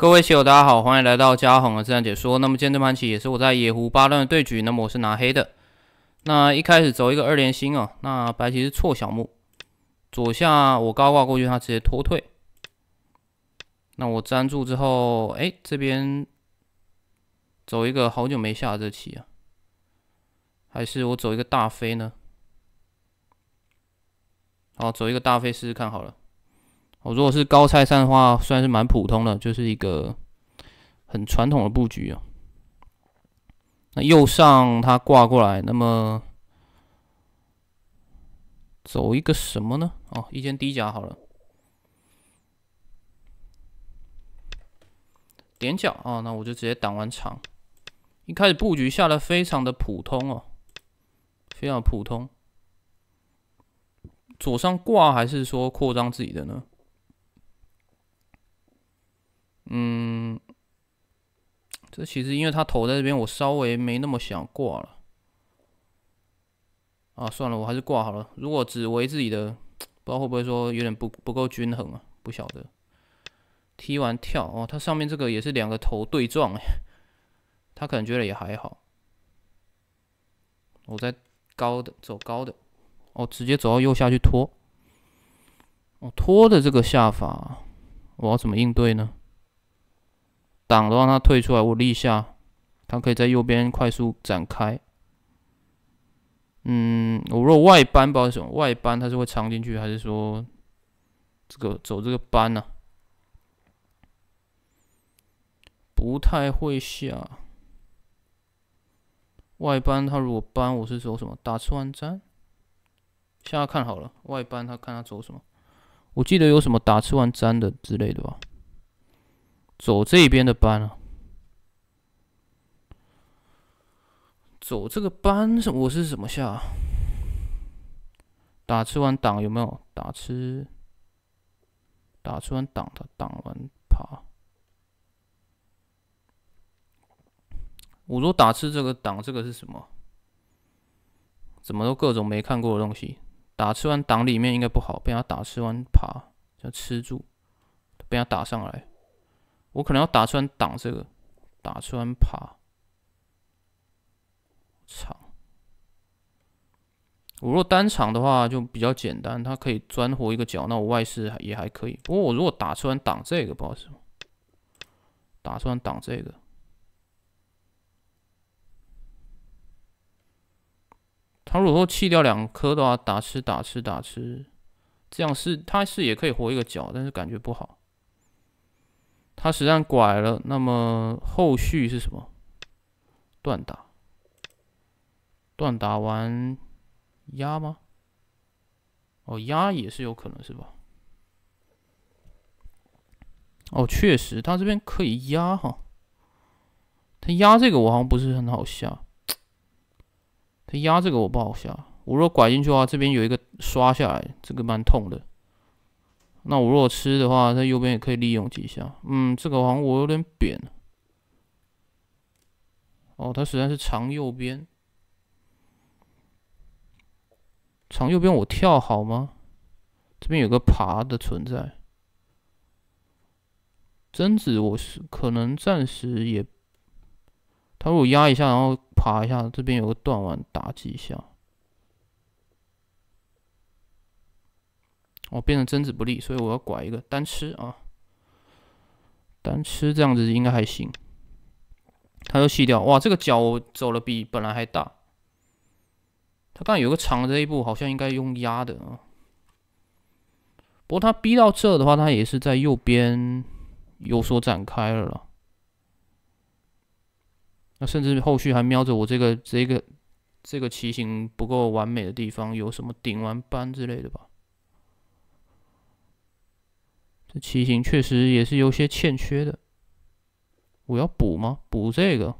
各位棋友，大家好，欢迎来到嘉宏的自然解说。那么今天这盘棋也是我在野狐八段的对局。那么我是拿黑的。那一开始走一个二连星哦。那白棋是错小目，左下我高挂过去，他直接拖退。那我粘住之后，哎，这边走一个，好久没下这棋啊。还是我走一个大飞呢？好，走一个大飞试试看好了。我如果是高拆散的话，算是蛮普通的，就是一个很传统的布局啊。那右上它挂过来，那么走一个什么呢？哦，一间低甲好了，点角啊，那我就直接挡完场。一开始布局下的非常的普通哦，非常普通。左上挂还是说扩张自己的呢？嗯，这其实因为他头在这边，我稍微没那么想挂了。啊，算了，我还是挂好了。如果只围自己的，不知道会不会说有点不不够均衡啊？不晓得。踢完跳哦，他上面这个也是两个头对撞哎，他可能觉得也还好。我在高的走高的，哦，直接走到右下去拖。哦，拖的这个下法，我要怎么应对呢？挡都让他退出来，我立下，他可以在右边快速展开。嗯，我如果外搬，包为什么外搬，他是会藏进去，还是说这个走这个搬呢？不太会下外搬，他如果搬，我是走什么打吃完粘？现在看好了，外搬他看他走什么？我记得有什么打吃完粘的之类的吧。走这边的班啊！走这个班是我是怎么下？打吃完挡有没有？打吃，打吃完挡，他挡完爬。我说打吃这个挡，这个是什么？怎么都各种没看过的东西。打吃完挡里面应该不好，被他打吃完爬，要吃住，被他打上来。我可能要打穿挡这个，打穿爬场。我若单场的话就比较简单，它可以钻活一个角，那我外事也还可以。不过我如果打穿挡这个不好意思，打穿挡这个。他如果说弃掉两颗的话，打吃打吃打吃，这样是他是也可以活一个角，但是感觉不好。他实际上拐了，那么后续是什么？断打？断打完压吗？哦，压也是有可能是吧？哦，确实，他这边可以压哈。他压这个我好像不是很好下。他压这个我不好下。我若拐进去的话，这边有一个刷下来，这个蛮痛的。那我如果吃的话，它右边也可以利用几下。嗯，这个好像我有点扁。哦，它实在是长右边，长右边我跳好吗？这边有个爬的存在，贞子我是可能暂时也。他如果压一下，然后爬一下，这边有个断腕打击一下。我变成争子不利，所以我要拐一个单吃啊，单吃这样子应该还行。他又细掉，哇，这个脚走了比本来还大。他刚有个长的这一步，好像应该用压的啊。不过他逼到这的话，他也是在右边有所展开了了。那甚至后续还瞄着我这个这个这个棋形不够完美的地方，有什么顶完班之类的吧？这骑行确实也是有些欠缺的，我要补吗？补这个，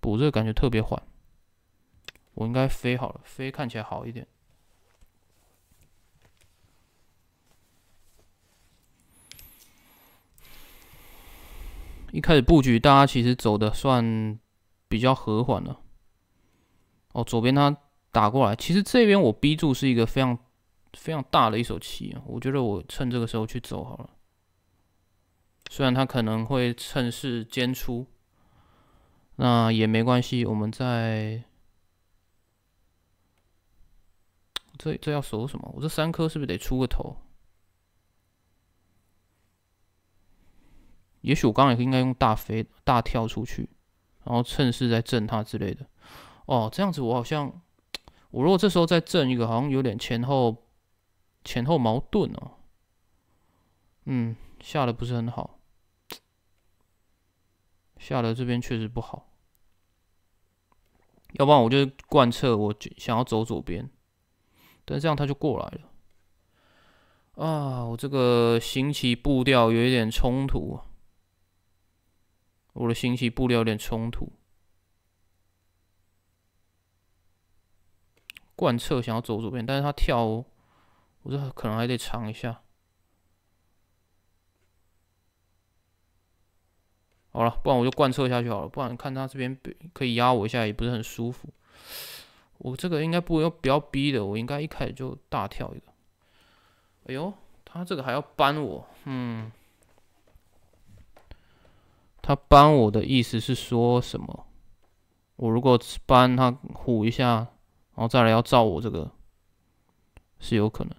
补这个感觉特别缓。我应该飞好了，飞看起来好一点。一开始布局，大家其实走的算比较和缓了。哦，左边他打过来，其实这边我逼住是一个非常。非常大的一手棋啊！我觉得我趁这个时候去走好了。虽然他可能会趁势兼出，那也没关系。我们在这这要守什么？我这三颗是不是得出个头？也许我刚刚也应该用大飞大跳出去，然后趁势再震他之类的。哦，这样子我好像，我如果这时候再震一个，好像有点前后。前后矛盾哦，嗯，下的不是很好，下的这边确实不好，要不然我就贯彻我想要走左边，但这样他就过来了，啊，我这个行棋步调有一点冲突，我的行棋步调有点冲突，贯彻想要走左边，但是他跳。我可能还得尝一下。好了，不然我就贯彻下去好了，不然看他这边可以压我一下，也不是很舒服。我这个应该不用不要逼的，我应该一开始就大跳一个。哎呦，他这个还要扳我，嗯。他搬我的意思是说什么？我如果搬他虎一下，然后再来要照我这个，是有可能。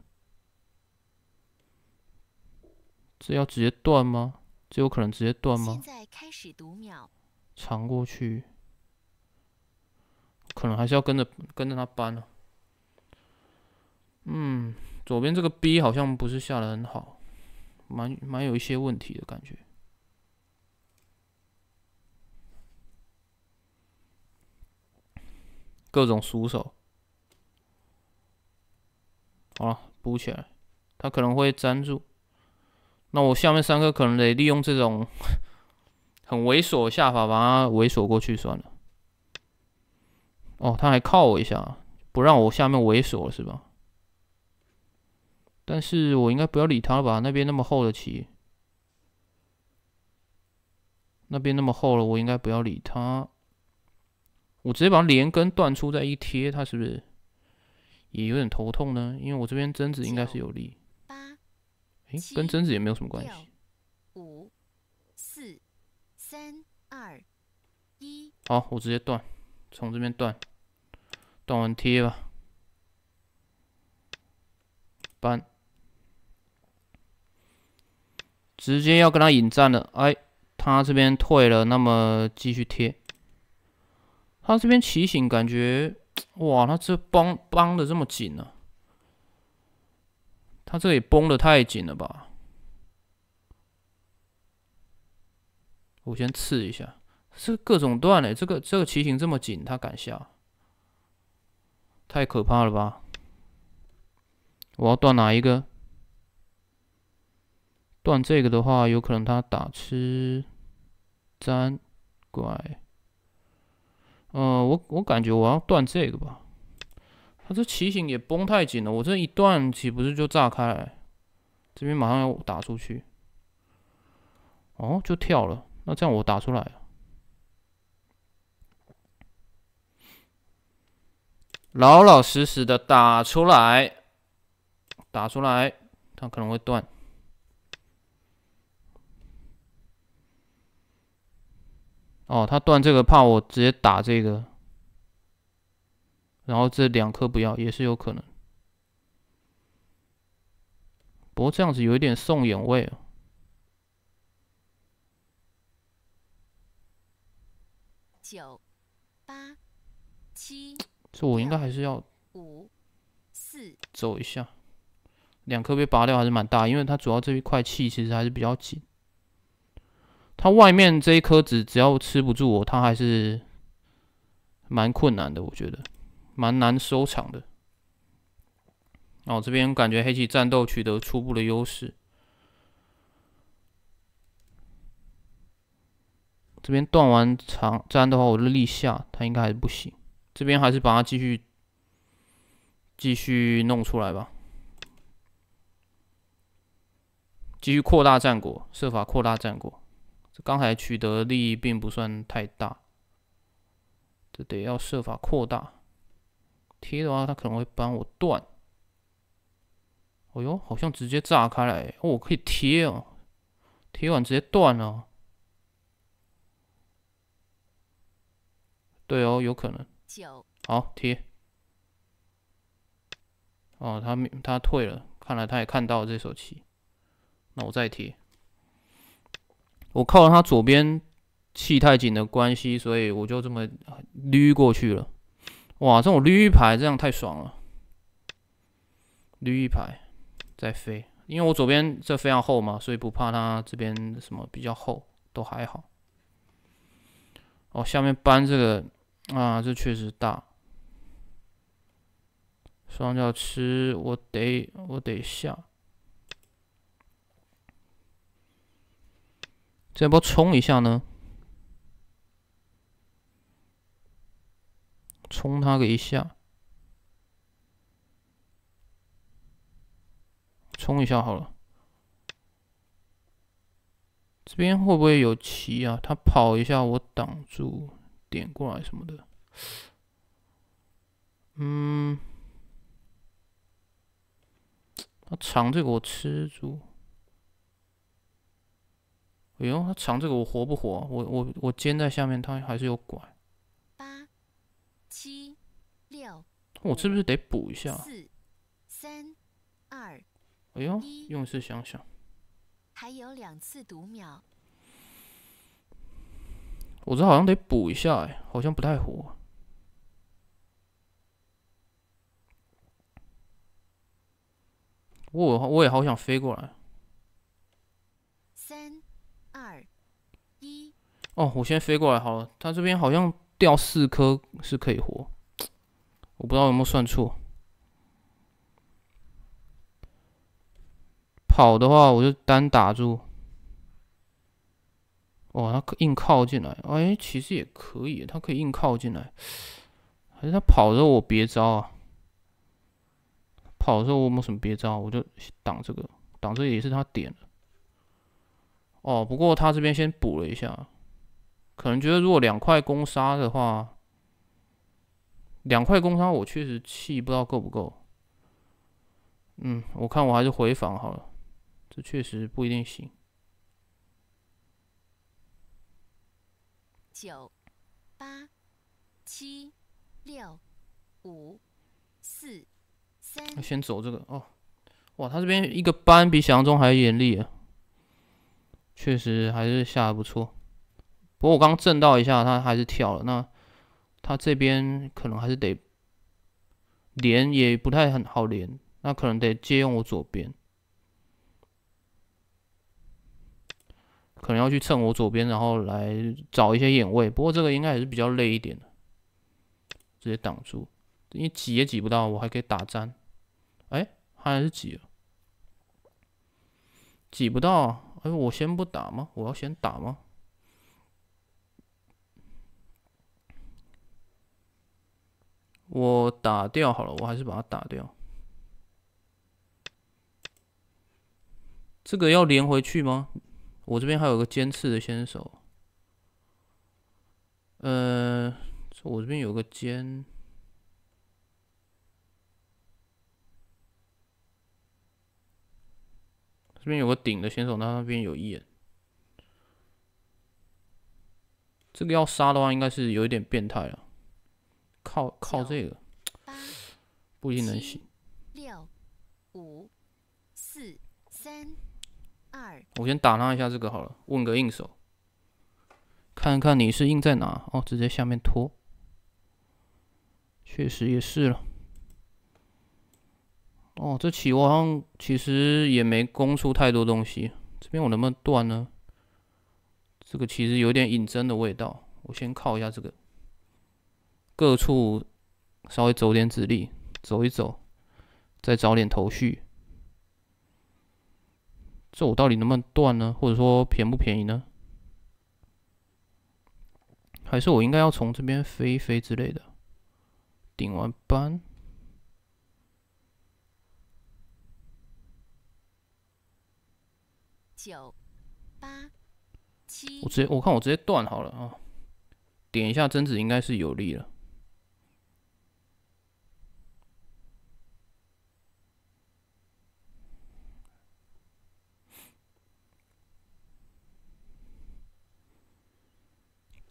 这要直接断吗？这有可能直接断吗？藏过去，可能还是要跟着跟着他搬了。嗯，左边这个 B 好像不是下的很好，蛮蛮有一些问题的感觉。各种熟手。好了，补起来，它可能会粘住。那我下面三个可能得利用这种 很猥琐下法，把它猥琐过去算了。哦，他还靠我一下，不让我下面猥琐了是吧？但是我应该不要理他了吧？那边那么厚的棋，那边那么厚了，我应该不要理他。我直接把连根断出再一贴，他是不是也有点头痛呢？因为我这边贞子应该是有利。哎，跟贞子也没有什么关系。五、四、三、二、一，好，我直接断，从这边断，断完贴吧。搬，直接要跟他引战了。哎，他这边退了，那么继续贴。他这边骑行感觉哇，他这帮帮的这么紧呢。他这里绷的太紧了吧？我先刺一下，是各种断嘞！这个这个骑行这么紧，他敢下？太可怕了吧！我要断哪一个？断这个的话，有可能他打吃粘怪。嗯，我我感觉我要断这个吧。他这骑形也绷太紧了，我这一断岂不是就炸开？这边马上要打出去，哦，就跳了。那这样我打出来，老老实实的打出来，打出来，他可能会断。哦，他断这个，怕我直接打这个。然后这两颗不要也是有可能，不过这样子有一点送眼位啊。九八七，这我应该还是要五四走一下，两颗被拔掉还是蛮大，因为它主要这一块气其实还是比较紧，它外面这一颗子只要吃不住，它还是蛮困难的，我觉得。蛮难收场的。哦，这边感觉黑棋战斗取得初步的优势。这边断完长粘的话，我立下，他应该还是不行。这边还是把它继续继续弄出来吧，继续扩大战果，设法扩大战果。这刚才取得利益并不算太大，这得要设法扩大。贴的话，他可能会帮我断。哎呦，好像直接炸开来！我可以贴哦，贴完直接断了。对哦，有可能。好，贴。哦，他他退了，看来他也看到这手棋。那我再贴。我靠了，他左边气太紧的关系，所以我就这么捋过去了。哇，这种绿牌这样太爽了，绿牌在飞，因为我左边这非常厚嘛，所以不怕它这边什么比较厚，都还好。哦，下面搬这个啊，这确实大，双脚吃，我得我得下，这波冲一下呢。冲他个一下，冲一下好了。这边会不会有棋啊？他跑一下，我挡住，点过来什么的。嗯，他藏这个我吃住。哎呦，他藏这个我活不活？我我我尖在下面，他还是有拐。我是不是得补一下？四、三、二。哎呦，用事想想，还有两次读秒。我这好像得补一下哎，好像不太活。我我也好想飞过来。三、二、一。哦，我先飞过来好了。他这边好像掉四颗是可以活。我不知道有没有算错。跑的话我就单打住。哦，他硬靠进来，哎，其实也可以，他可以硬靠进来。还是他跑的时候我别招啊？跑的时候我没什么别招，我就挡这个，挡这个也是他点的。哦，不过他这边先补了一下，可能觉得如果两块攻杀的话。两块工伤，我确实气，不知道够不够。嗯，我看我还是回防好了，这确实不一定行。九、八、七、六、五、四、三。先走这个哦。哇，他这边一个班比想象中还严厉啊！确实还是下的不错，不过我刚震到一下，他还是跳了那。他这边可能还是得连，也不太很好连，那可能得借用我左边，可能要去蹭我左边，然后来找一些眼位。不过这个应该也是比较累一点的，直接挡住，你挤也挤不到，我还可以打粘。哎，还是挤，挤不到，哎、我先不打吗？我要先打吗？我打掉好了，我还是把它打掉。这个要连回去吗？我这边还有个尖刺的先手。呃，我这边有个尖，这边有个顶的选手，那那边有一眼。这个要杀的话，应该是有一点变态啊。靠靠这个，不一定能行。六、五、四、三、二。我先打他一下这个好了，问个硬手，看看你是印在哪。哦，直接下面拖。确实也是了。哦，这棋我好像其实也没攻出太多东西。这边我能不能断呢？这个其实有点引针的味道。我先靠一下这个。各处稍微走点指令，走一走，再找点头绪。这我到底能不能断呢？或者说便不便宜呢？还是我应该要从这边飞一飞之类的？顶完班，九八七，我直接我看我直接断好了啊！点一下贞子应该是有利了。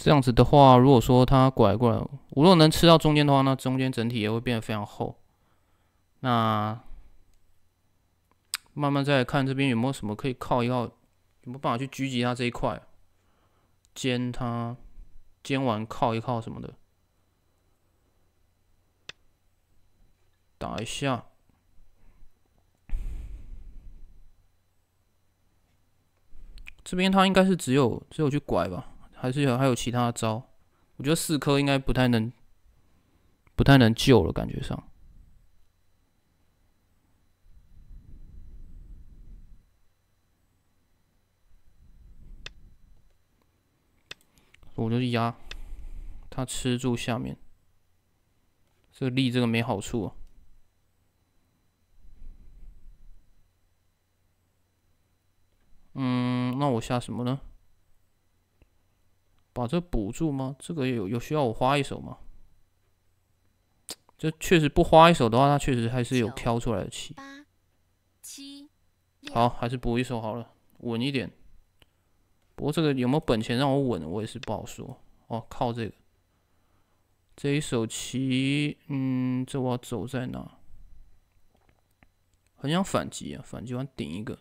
这样子的话，如果说它拐过来，如果能吃到中间的话，那中间整体也会变得非常厚。那慢慢再看这边有没有什么可以靠一靠，有没有办法去狙击它这一块，煎它，煎完靠一靠什么的，打一下。这边它应该是只有只有去拐吧。还是有还有其他招，我觉得四颗应该不太能，不太能救了，感觉上。我就得压，他吃住下面，这立这个没好处。啊。嗯，那我下什么呢？把这补助吗？这个有有需要我花一手吗？这确实不花一手的话，它确实还是有挑出来的棋。七，好，还是补一手好了，稳一点。不过这个有没有本钱让我稳，我也是不好说。哦，靠这个，这一手棋，嗯，这我要走在哪？很想反击啊，反击完顶一个。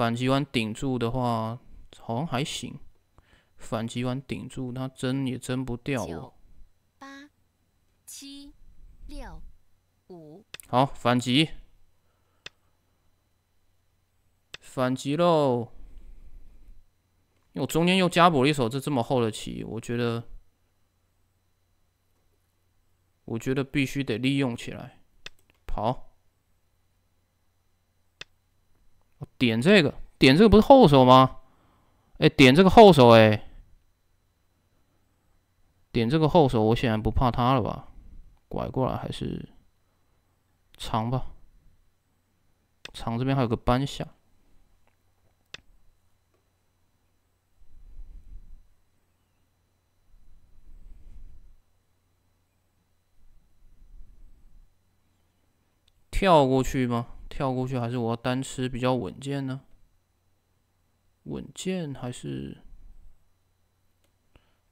反击完顶住的话，好像还行。反击完顶住，那针也针不掉哦。八、七、六、五。好，反击！反击喽！我中间又加补了一手，这这么厚的棋，我觉得，我觉得必须得利用起来。好。点这个，点这个不是后手吗？哎，点这个后手，哎，点这个后手，我显然不怕他了吧？拐过来还是长吧，长这边还有个扳下，跳过去吗？跳过去还是我要单吃比较稳健呢？稳健还是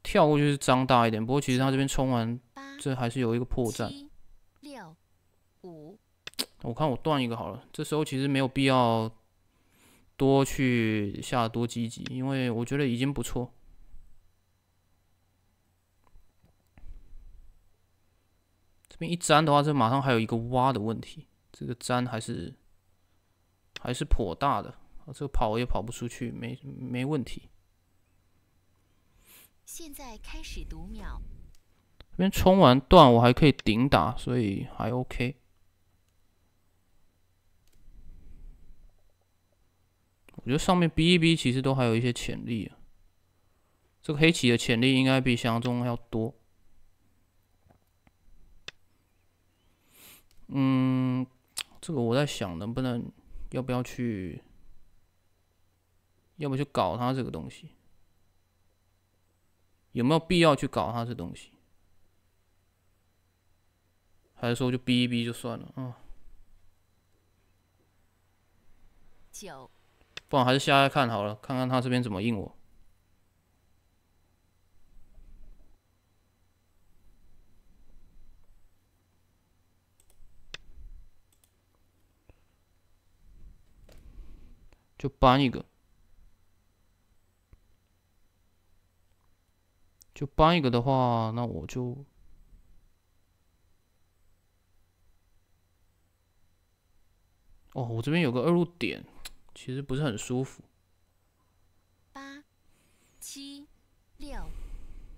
跳过去是张大一点？不过其实他这边冲完，这还是有一个破绽。我看我断一个好了。这时候其实没有必要多去下多积极，因为我觉得已经不错。这边一粘的话，这马上还有一个挖的问题。这个粘还是还是颇大的啊，这个跑也跑不出去，没没问题。现在开始读秒。这边冲完段，我还可以顶打，所以还 OK。我觉得上面 B 一 B 其实都还有一些潜力啊。这个黑棋的潜力应该比想象中要多。嗯。这个我在想，能不能要不要去，要不去搞他这个东西？有没有必要去搞他这东西？还是说就逼一逼就算了啊？九，不然还是下来看好了，看看他这边怎么应我。就搬一个，就搬一个的话，那我就……哦，我这边有个二路点，其实不是很舒服。八七六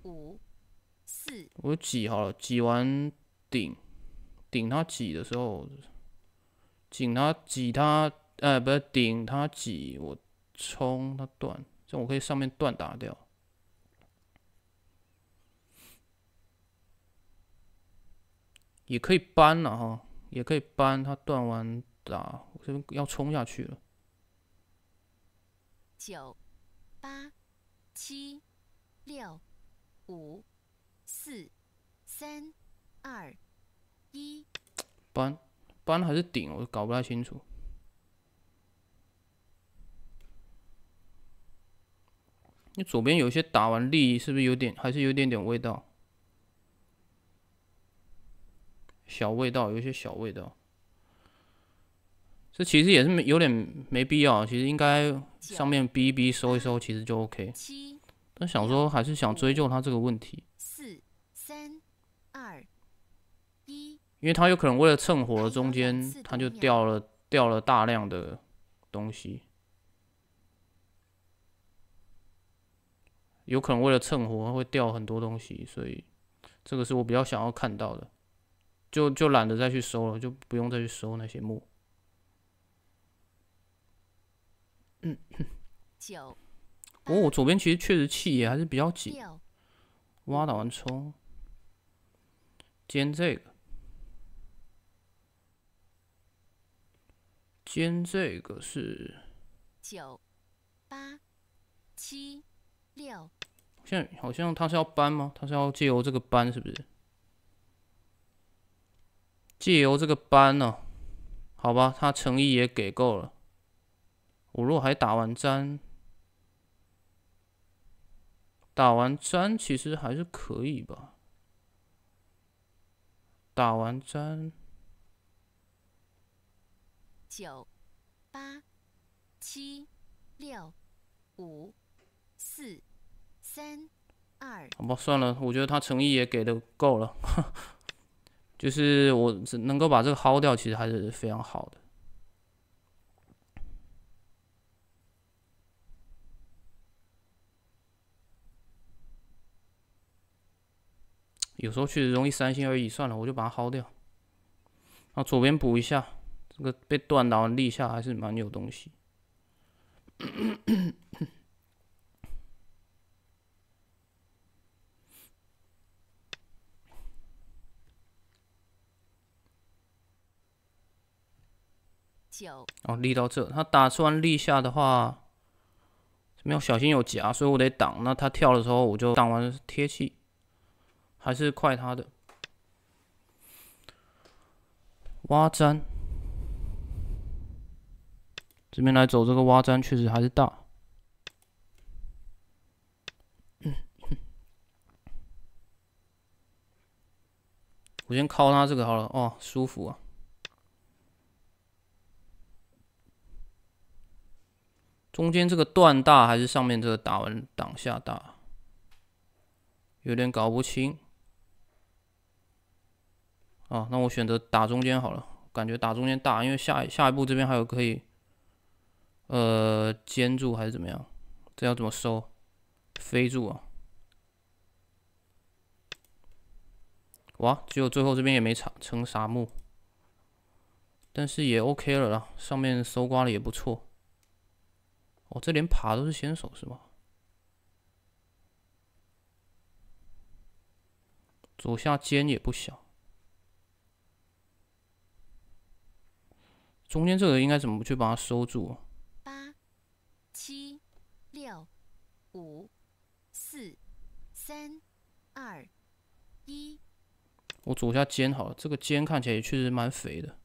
五四，我挤好了，挤完顶顶它，挤的时候，紧它，挤它。哎，不要顶他，挤我，冲他断，这样我可以上面断打掉，也可以搬了哈，也可以搬他断完打，我这边要冲下去了。九、八、七、六、五、四、三、二、一，搬搬还是顶，我搞不太清楚。你左边有一些打完力，是不是有点还是有点点味道？小味道，有一些小味道。这其实也是没有点没必要，其实应该上面逼一逼，收一收，其实就 OK。但想说还是想追究他这个问题。四、三、二、一。因为他有可能为了蹭火，的中间他就掉了掉了大量的东西。有可能为了蹭火会掉很多东西，所以这个是我比较想要看到的，就就懒得再去收了，就不用再去收那些木。嗯，九，我左边其实确实气也还是比较紧。挖打完冲，煎这个，煎这个是九，八，七。现在好像他是要搬吗？他是要借由这个搬是不是？借由这个班呢？好吧，他诚意也给够了。我如果还打完针，打完针其实还是可以吧。打完针，九、八、七、六、五、四。三二，好吧，算了，我觉得他诚意也给的够了，就是我只能够把这个薅掉，其实还是非常好的。有时候确实容易三心二意，算了，我就把它薅掉。然后左边补一下，这个被断刀立下还是蛮有东西。哦，立到这，他打算立下的话，没有小心有夹，所以我得挡。那他跳的时候，我就挡完贴气，还是快他的挖粘。这边来走这个挖粘，确实还是大。我先靠他这个好了，哦，舒服啊。中间这个段大还是上面这个打完挡下大？有点搞不清。啊，那我选择打中间好了，感觉打中间大，因为下下一步这边还有可以，呃，尖住还是怎么样？这要怎么收？飞住啊！哇，只有最后这边也没成沙木，但是也 OK 了啦，上面搜刮了也不错。哦，这连爬都是先手是吗？左下肩也不小，中间这个应该怎么去把它收住？八、七、六、五、四、三、二、一。我左下肩好了，这个肩看起来也确实蛮肥的，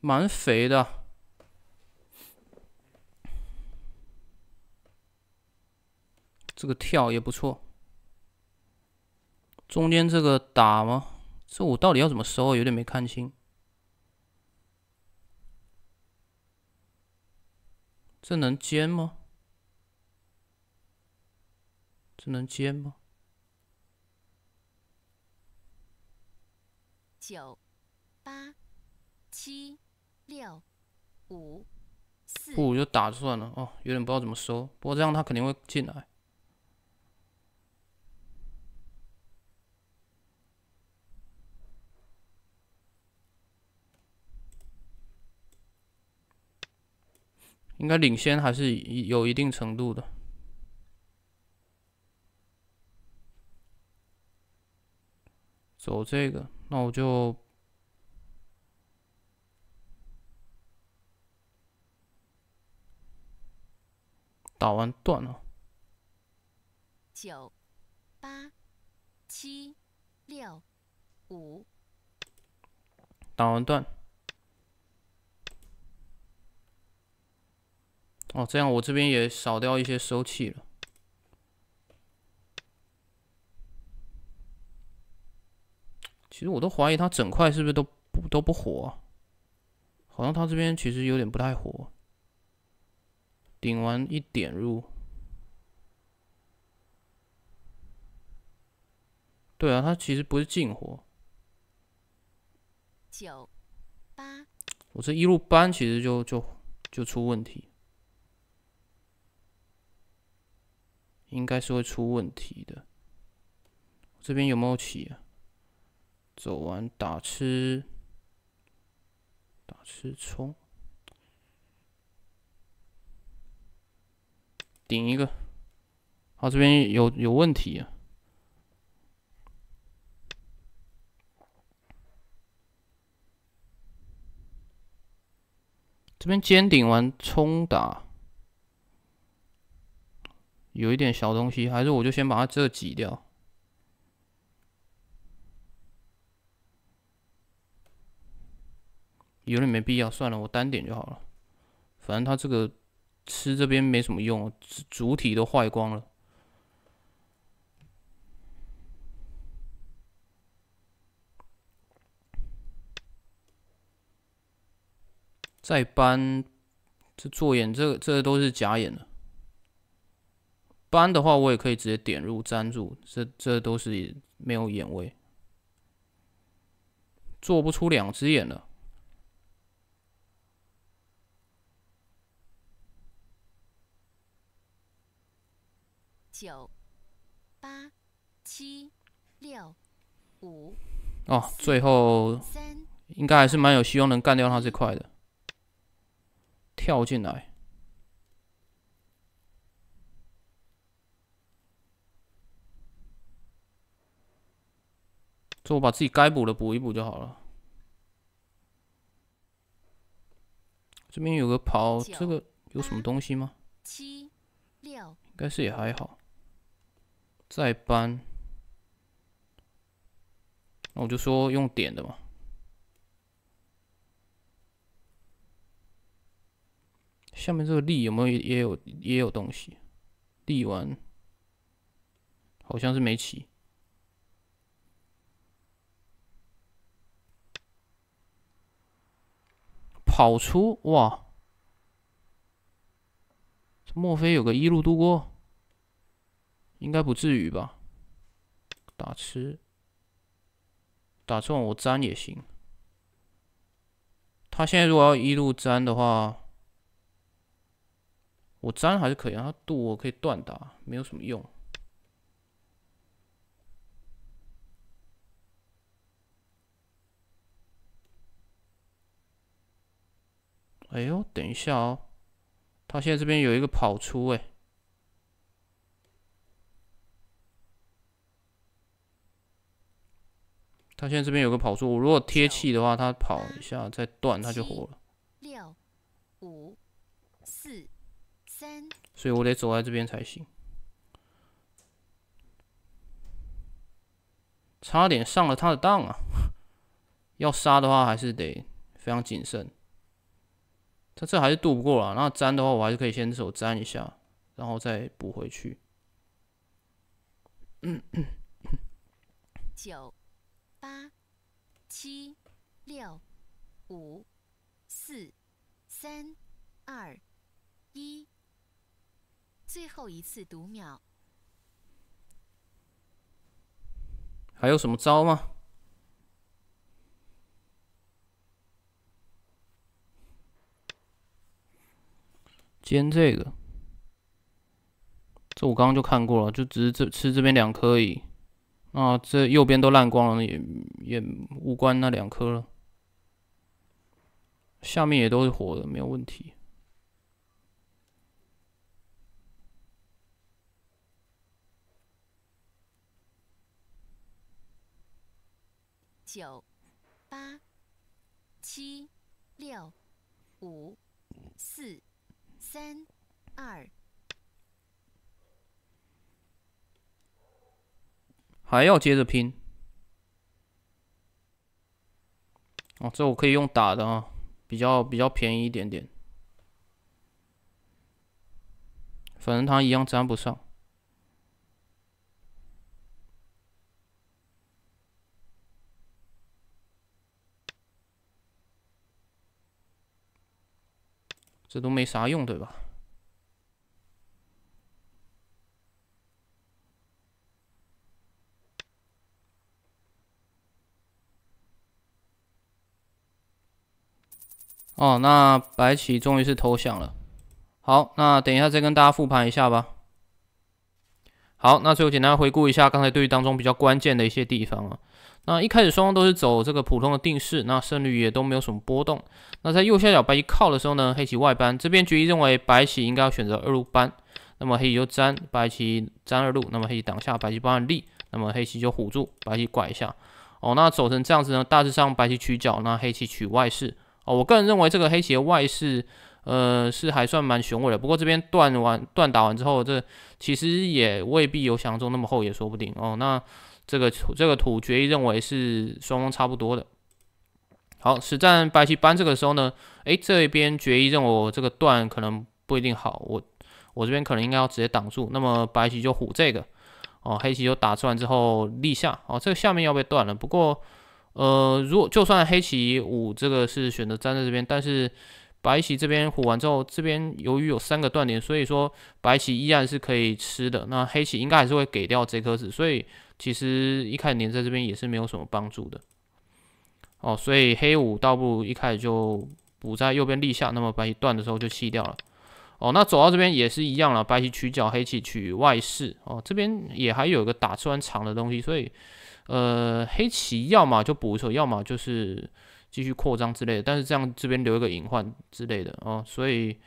蛮肥的。这个跳也不错。中间这个打吗？这我到底要怎么收？有点没看清。这能煎吗？这能煎吗？九、八、七、六、五、四。五就打出来了哦，有点不知道怎么收。不过这样他肯定会进来。应该领先还是有一定程度的。走这个，那我就打完断了。九、八、七、六、五，打完断。哦，这样我这边也少掉一些收气了。其实我都怀疑他整块是不是都都不火，好像他这边其实有点不太火。顶完一点入，对啊，他其实不是进火。九八，我这一路搬，其实就就就出问题。应该是会出问题的。这边有没有起啊？走完打吃，打吃冲，顶一个。好，这边有有问题。啊。这边尖顶完冲打。有一点小东西，还是我就先把它这挤掉。有点没必要，算了，我单点就好了。反正它这个吃这边没什么用，主体都坏光了。再搬这做眼，这这都是假眼的。斑的话，我也可以直接点入粘住，这这都是没有眼位，做不出两只眼了。九、八、七、六、五。哦，最后应该还是蛮有希望能干掉他这块的，跳进来。这我把自己该补的补一补就好了。这边有个跑，这个有什么东西吗？七六，应该是也还好。再搬，那我就说用点的嘛。下面这个力有没有也有也有东西？力完，好像是没起。跑出哇！莫非有个一路度过？应该不至于吧。打吃，打中我粘也行。他现在如果要一路粘的话，我粘还是可以。他渡我可以断打，没有什么用。哎呦，等一下哦，他现在这边有一个跑出，哎，他现在这边有个跑出，我如果贴气的话，他跑一下再断，他就活了。六、五、四、三，所以我得走在这边才行。差点上了他的当啊！要杀的话，还是得非常谨慎。它这还是渡不过了。那粘的话，我还是可以先手粘一下，然后再补回去。九、八、七、六、五、四、三、二、一，最后一次读秒。还有什么招吗？煎这个，这我刚刚就看过了，就只是这吃这边两颗而已。那这右边都烂光了，也也无关那两颗了。下面也都是活的，没有问题。九、八、七、六、五、四。三二，还要接着拼。哦，这我可以用打的啊，比较比较便宜一点点。反正他一样粘不上。这都没啥用，对吧？哦，那白起终于是投降了。好，那等一下再跟大家复盘一下吧。好，那最后简单回顾一下刚才对于当中比较关键的一些地方啊。那一开始双方都是走这个普通的定式，那胜率也都没有什么波动。那在右下角白棋靠的时候呢，黑棋外扳，这边局一认为白棋应该选择二路扳，那么黑棋就粘，白棋粘二路，那么黑棋挡下，白棋扳立，那么黑棋就虎住，白棋拐一下。哦，那走成这样子呢，大致上白棋取角，那黑棋取外势。哦，我个人认为这个黑棋的外势，呃，是还算蛮雄伟的。不过这边断完断打完之后，这其实也未必有想象中那么厚，也说不定哦。那。这个土，这个图，决一认为是双方差不多的。好，实战白棋搬这个时候呢，哎，这边决一认为这个断可能不一定好，我我这边可能应该要直接挡住。那么白棋就虎这个，哦，黑棋就打出来之后立下，哦，这个下面要被断了。不过，呃，如果就算黑棋五这个是选择粘在这边，但是白棋这边虎完之后，这边由于有三个断点，所以说白棋依然是可以吃的。那黑棋应该还是会给掉这颗子，所以。其实一开始黏在这边也是没有什么帮助的，哦，所以黑五倒不如一开始就补在右边立下，那么白棋断的时候就弃掉了。哦，那走到这边也是一样了，白棋取角，黑棋取外势。哦，这边也还有一个打穿长的东西，所以，呃，黑棋要么就补一手，要么就是继续扩张之类的，但是这样这边留一个隐患之类的啊，所以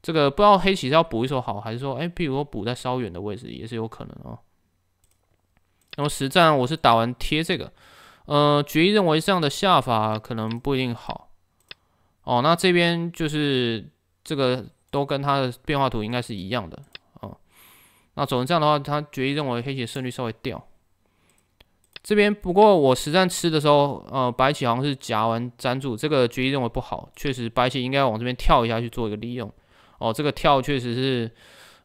这个不知道黑棋是要补一手好，还是说，哎，比如说补在稍远的位置也是有可能啊。那么实战我是打完贴这个，呃，决议认为这样的下法可能不一定好。哦，那这边就是这个都跟它的变化图应该是一样的啊。那总之这样的话，他决议认为黑棋胜率稍微掉。这边不过我实战吃的时候，呃，白棋好像是夹完粘住，这个决议认为不好，确实白棋应该往这边跳一下去做一个利用。哦，这个跳确实是。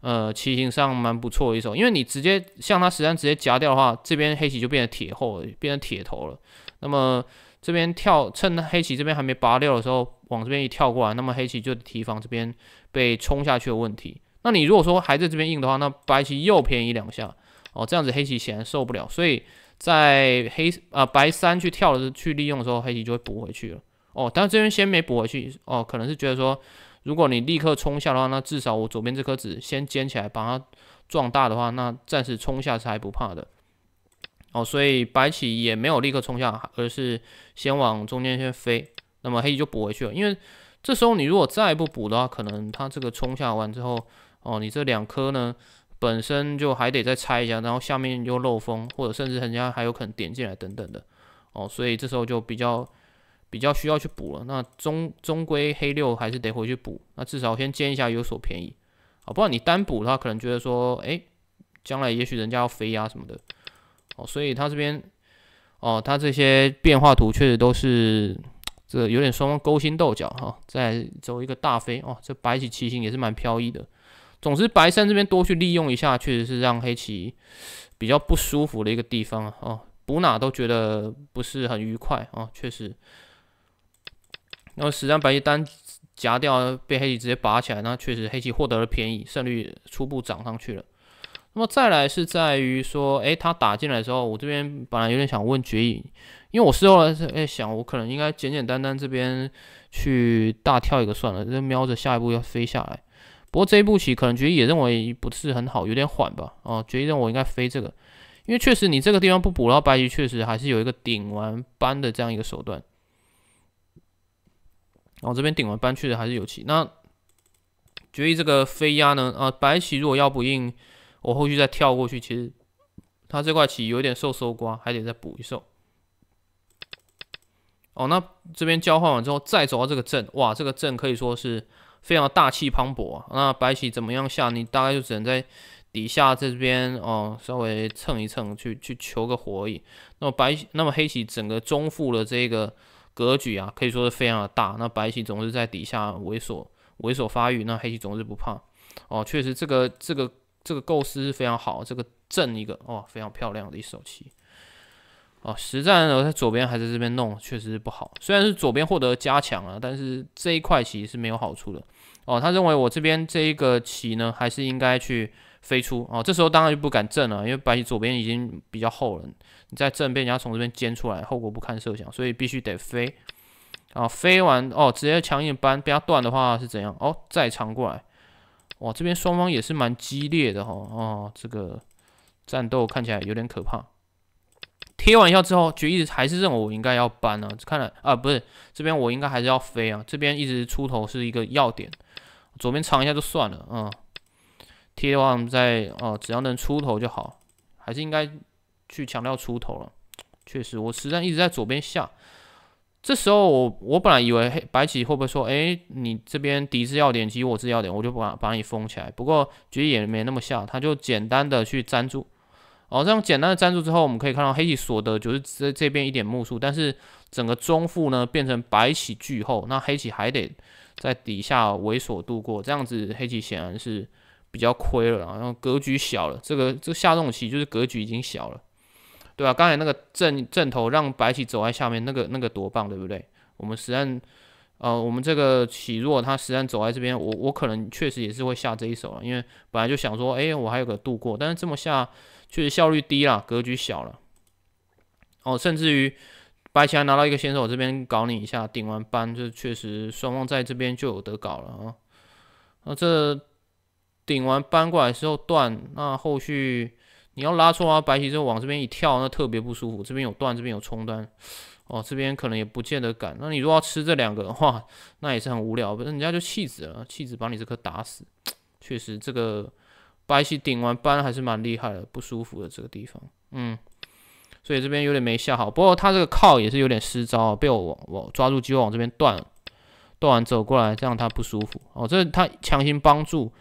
呃，棋形上蛮不错一手，因为你直接像他实三直接夹掉的话，这边黑棋就变得铁后，变成铁头了。那么这边跳，趁黑棋这边还没拔掉的时候，往这边一跳过来，那么黑棋就提防这边被冲下去的问题。那你如果说还在这边硬的话，那白棋又便宜两下哦，这样子黑棋显然受不了。所以在黑啊白三去跳的去利用的时候，黑棋就会补回去了。哦，但是这边先没补回去，哦，可能是觉得说。如果你立刻冲下的话，那至少我左边这颗子先尖起来，把它壮大的话，那暂时冲下是还不怕的。哦，所以白起也没有立刻冲下，而是先往中间先飞。那么黑棋就补回去了。因为这时候你如果再不补的话，可能它这个冲下完之后，哦，你这两颗呢本身就还得再拆一下，然后下面又漏风，或者甚至人家还有可能点进来等等的。哦，所以这时候就比较。比较需要去补了，那终终归黑六还是得回去补，那至少先煎一下有所便宜啊，不然你单补的话可能觉得说，哎，将来也许人家要飞啊什么的，哦，所以他这边，哦，他这些变化图确实都是这有点双方勾心斗角哈，在走一个大飞哦，这白起七星也是蛮飘逸的，总之白山这边多去利用一下，确实是让黑棋比较不舒服的一个地方啊，哦，补哪都觉得不是很愉快啊，确实。然后实战白棋单夹掉，被黑棋直接拔起来，那确实黑棋获得了便宜，胜率初步涨上去了。那么再来是在于说，哎，他打进来的时候，我这边本来有点想问决弈，因为我事后来是哎想，我可能应该简简单单这边去大跳一个算了，这瞄着下一步要飞下来。不过这一步棋可能决弈也认为不是很好，有点缓吧。啊，决弈认为我应该飞这个，因为确实你这个地方不补，然后白棋确实还是有一个顶完扳的这样一个手段。然后这边顶完班确实还是有气。那决议这个飞压呢？啊，白棋如果要不应，我后续再跳过去，其实它这块棋有点受收刮，还得再补一收。哦，那这边交换完之后，再走到这个阵，哇，这个阵可以说是非常大气磅礴啊。那白棋怎么样下？你大概就只能在底下这边哦，稍微蹭一蹭，去去求个火而已。那么白，那么黑棋整个中腹的这个。格局啊，可以说是非常的大。那白棋总是在底下猥琐、猥琐发育，那黑棋总是不怕。哦，确实这个、这个、这个构思是非常好。这个正一个，哦，非常漂亮的一手棋。哦，实战呢，在左边还在这边弄，确实是不好。虽然是左边获得加强啊，但是这一块其实是没有好处的。哦，他认为我这边这一个棋呢，还是应该去。飞出啊！这时候当然就不敢震了，因为白棋左边已经比较厚了。你再震，被人家从这边尖出来，后果不堪设想，所以必须得飞。啊，飞完哦，直接强硬搬，被他断的话是怎样？哦，再长过来。哇，这边双方也是蛮激烈的哈。哦，这个战斗看起来有点可怕。贴完一下之后，局直还是认为我应该要搬呢。看来啊，不是这边我应该还是要飞啊。这边一直出头是一个要点。左边长一下就算了，嗯。贴的话，我们在哦，只要能出头就好，还是应该去强调出头了。确实，我实战一直在左边下。这时候，我我本来以为黑白棋会不会说：“哎，你这边敌子要点及我子要点，我就把把你封起来。”不过，局也没那么下，他就简单的去粘住。哦，这样简单的粘住之后，我们可以看到黑棋所得就是这这边一点目数，但是整个中腹呢变成白棋巨厚，那黑棋还得在底下猥琐度过。这样子，黑棋显然是。比较亏了，然后格局小了。这个这下这种棋就是格局已经小了，对吧？刚才那个正正头让白棋走在下面，那个那个多棒，对不对？我们实战，呃，我们这个棋如果他实战走在这边，我我可能确实也是会下这一手了，因为本来就想说，哎，我还有个度过。但是这么下，确实效率低了，格局小了。哦，甚至于白棋还拿到一个先手，这边搞你一下，顶完班，就确实双方在这边就有得搞了啊。啊，这。顶完搬过来之后断，那后续你要拉出来白棋之后往这边一跳，那特别不舒服。这边有断，这边有冲断，哦，这边可能也不见得敢。那你如果要吃这两个的话，那也是很无聊。不是人家就弃子了，弃子把你这颗打死。确实，这个白棋顶完搬还是蛮厉害的，不舒服的这个地方。嗯，所以这边有点没下好。不过他这个靠也是有点失招，被我我抓住机会往这边断，断完走过来，这样他不舒服。哦，这他强行帮助。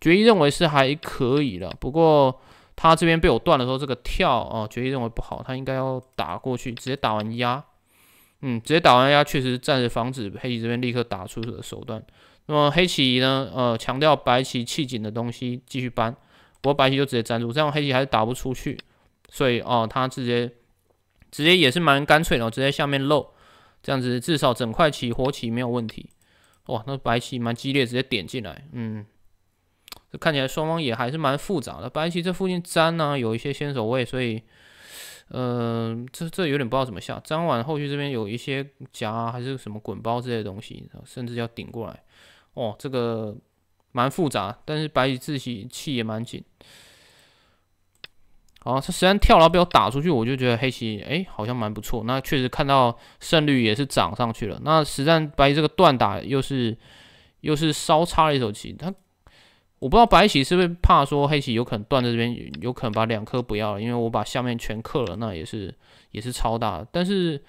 决议认为是还可以的，不过他这边被我断的时候，这个跳啊，决议认为不好，他应该要打过去，直接打完压，嗯，直接打完压，确实暂时防止黑棋这边立刻打出的手段。那么黑棋呢？呃，强调白棋气紧的东西继续搬，不过白棋就直接粘住，这样黑棋还是打不出去，所以哦，他直接直接也是蛮干脆的，直接下面漏，这样子至少整块棋活棋没有问题。哇，那白棋蛮激烈，直接点进来，嗯。这看起来双方也还是蛮复杂的，白棋这附近粘呢有一些先手位，所以，呃，这这有点不知道怎么下。粘完后续这边有一些夹啊，还是什么滚包之类的东西，甚至要顶过来，哦，这个蛮复杂。但是白棋自己气也蛮紧。好，他实战跳了被我打出去，我就觉得黑棋哎好像蛮不错。那确实看到胜率也是涨上去了。那实战白棋这个断打又是又是稍差了一手棋，他。我不知道白棋是不是怕说黑棋有可能断在这边，有可能把两颗不要了，因为我把下面全克了，那也是也是超大。但是，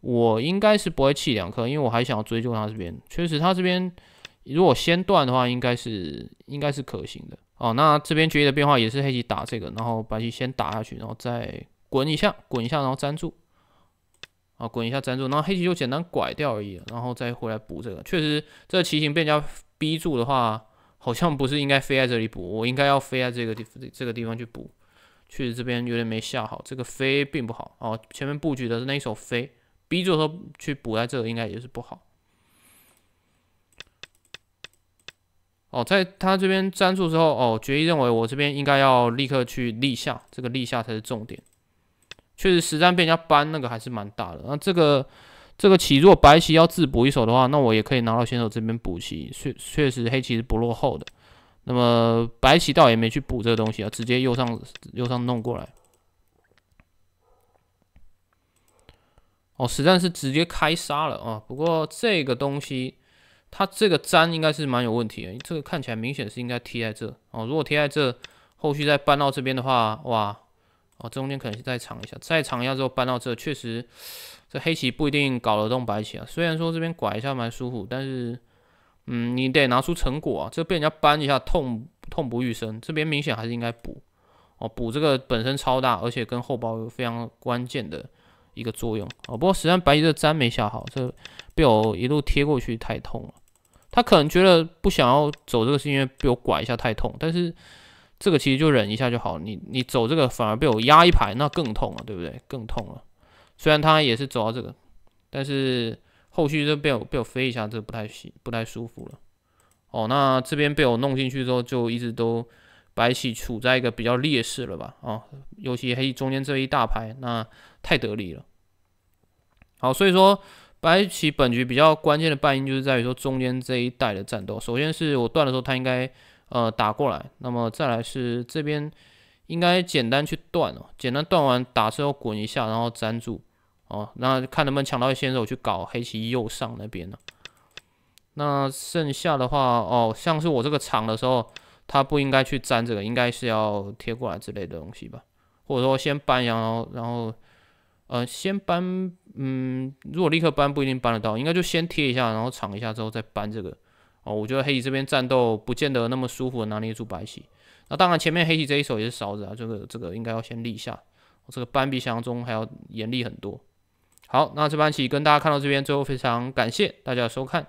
我应该是不会弃两颗，因为我还想要追究他这边。确实，他这边如果先断的话，应该是应该是可行的。哦，那这边局议的变化也是黑棋打这个，然后白棋先打下去，然后再滚一下，滚一下，然后粘住。啊，滚一下粘住，然后黑棋就简单拐掉而已，然后再回来补这个。确实，这个棋形被人家逼住的话。好像不是应该飞在这里补，我应该要飞在这个地这个地方去补。确实这边有点没下好，这个飞并不好哦。前面布局的那一手飞，B 座时候去补在这个应该也是不好。哦，在他这边粘住之后，哦，决议认为我这边应该要立刻去立下，这个立下才是重点。确实实战被人家搬那个还是蛮大的。那这个。这个棋如果白棋要自补一手的话，那我也可以拿到先手这边补棋。确确实黑棋是不落后的，那么白棋倒也没去补这个东西啊，直接右上右上弄过来。哦，实战是直接开杀了啊！不过这个东西它这个粘应该是蛮有问题的，这个看起来明显是应该贴在这哦。如果贴在这，后续再搬到这边的话，哇！哦，中间可能再尝一下，再尝一下之后搬到这，确实这黑棋不一定搞得动白棋啊。虽然说这边拐一下蛮舒服，但是嗯，你得拿出成果啊。这被人家搬一下，痛痛不欲生。这边明显还是应该补哦，补这个本身超大，而且跟后包有非常关键的一个作用啊。不过实际上白棋这粘没下好，这被我一路贴过去太痛了。他可能觉得不想要走这个，是因为被我拐一下太痛，但是。这个其实就忍一下就好了，你你走这个反而被我压一排，那更痛了，对不对？更痛了。虽然他也是走到这个，但是后续就被我被我飞一下，这不太行，不太舒服了。哦，那这边被我弄进去之后，就一直都白棋处在一个比较劣势了吧？啊，尤其黑中间这一大排，那太得力了。好，所以说白棋本局比较关键的败因就是在于说中间这一带的战斗。首先是我断的时候，他应该。呃，打过来，那么再来是这边，应该简单去断了，简单断完打之后滚一下，然后粘住，哦，那看能不能抢到先手去搞黑棋右上那边呢？那剩下的话，哦，像是我这个厂的时候，他不应该去粘这个，应该是要贴过来之类的东西吧？或者说先搬，然后，然后，呃，先搬，嗯，如果立刻搬不一定搬得到，应该就先贴一下，然后厂一下之后再搬这个。哦，我觉得黑棋这边战斗不见得那么舒服，拿捏住白棋。那当然，前面黑棋这一手也是勺子啊，这个这个应该要先立下，这个比想象中还要严厉很多。好，那这盘棋跟大家看到这边，最后非常感谢大家的收看。